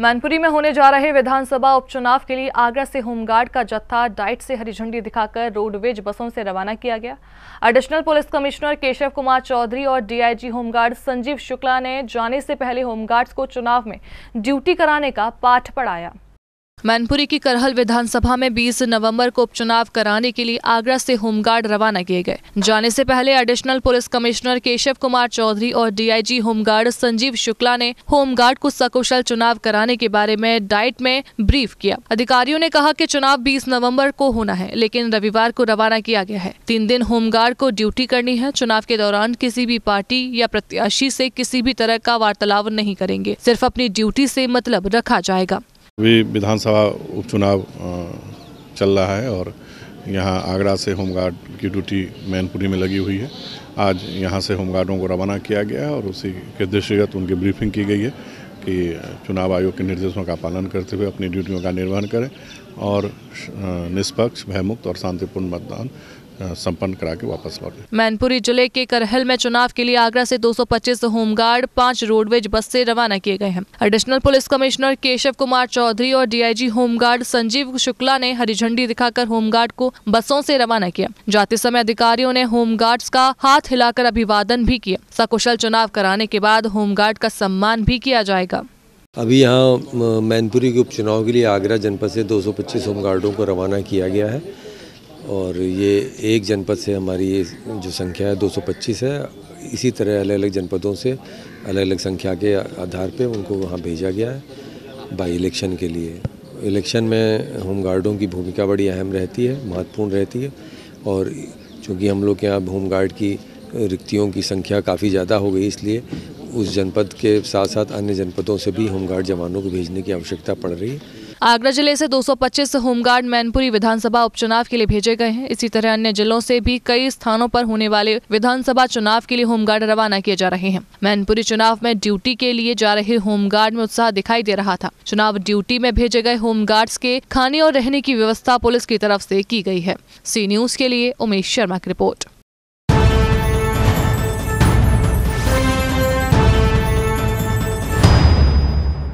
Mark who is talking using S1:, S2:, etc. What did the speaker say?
S1: मैनपुरी में होने जा रहे विधानसभा उपचुनाव के लिए आगरा से होमगार्ड का जत्था डाइट से हरी झंडी दिखाकर रोडवेज बसों से रवाना किया गया additional police commissioner Keshav Kumar Chaudhary और डीआईजी होमगार्ड संजीव शुक्ला ने जाने से पहले होमगार्ड्स को चुनाव में ड्यूटी कराने का पाठ पढ़ाया मैनपुरी की करहल विधानसभा में 20 नवंबर को उपचुनाव कराने के लिए आगरा से होमगार्ड रवाना किए गए जाने से पहले additional police commissioner Keshav Kumar Chaudhary और डीआईजी होमगार्ड संजीव शुक्ला ने होमगार्ड को सकुशल चुनाव कराने के बारे में डाइट में ब्रीफ किया अधिकारियों ने कहा कि चुनाव 20 नवम्बर को होना है लेकिन रविवार को रवाना किया गया है तीन दिन होमगार्ड को ड्यूटी करनी है चुनाव के दौरान किसी भी पार्टी या प्रत्याशी ऐसी किसी भी तरह का वार्तालाप नहीं करेंगे सिर्फ अपनी ड्यूटी ऐसी मतलब रखा जाएगा
S2: अभी विधानसभा उपचुनाव चल रहा है और यहाँ आगरा से होमगार्ड की ड्यूटी मैनपुरी में लगी हुई है आज यहाँ से होमगार्डों को रवाना किया गया है और उसी के दृष्टिगत उनकी ब्रीफिंग की गई है कि चुनाव आयोग के निर्देशों का पालन करते हुए अपनी ड्यूटियों का निर्वहन करें और निष्पक्ष भयमुक्त और शांतिपूर्ण मतदान संपन्न करा के वापस लौटे
S1: मैनपुरी जिले के करहल में चुनाव के लिए आगरा से 225 होमगार्ड पांच रोडवेज बस से रवाना किए गए हैं additional police commissioner Keshav Kumar Chaudhary और डीआईजी होमगार्ड संजीव शुक्ला ने हरी झंडी दिखाकर होमगार्ड को बसों से रवाना किया जाते समय अधिकारियों ने होमगार्ड का हाथ हिलाकर अभिवादन भी किया सकुशल चुनाव कराने के बाद होमगार्ड का सम्मान भी किया जाएगा
S3: अभी यहाँ मैनपुरी के उपचुनाव के लिए आगरा जनपद से 225 होमगार्डों को रवाना किया गया है और ये एक जनपद से हमारी ये जो संख्या है 225 है इसी तरह अलग अलग जनपदों से अलग अलग संख्या के आधार पे उनको वहाँ भेजा गया है बाई इलेक्शन के लिए इलेक्शन में होमगार्डों की भूमिका बड़ी अहम रहती है महत्वपूर्ण रहती है और चूँकि हम लोग के यहाँ होमगार्ड की रिक्तियों की संख्या काफ़ी ज़्यादा हो गई इसलिए उस जनपद के साथ साथ अन्य जनपदों से भी होमगार्ड जवानों को भेजने की आवश्यकता पड़ रही है
S1: आगरा जिले से 225 होमगार्ड मैनपुरी विधानसभा उपचुनाव के लिए भेजे गए हैं इसी तरह अन्य जिलों से भी कई स्थानों पर होने वाले विधानसभा चुनाव के लिए होमगार्ड रवाना किए जा रहे हैं मैनपुरी चुनाव में ड्यूटी के लिए जा रहे होमगार्ड में उत्साह दिखाई दे रहा था चुनाव ड्यूटी में भेजे गए होमगार्ड्स के खाने और रहने की व्यवस्था पुलिस की तरफ ऐसी की गयी है सी न्यूज के लिए उमेश शर्मा की रिपोर्ट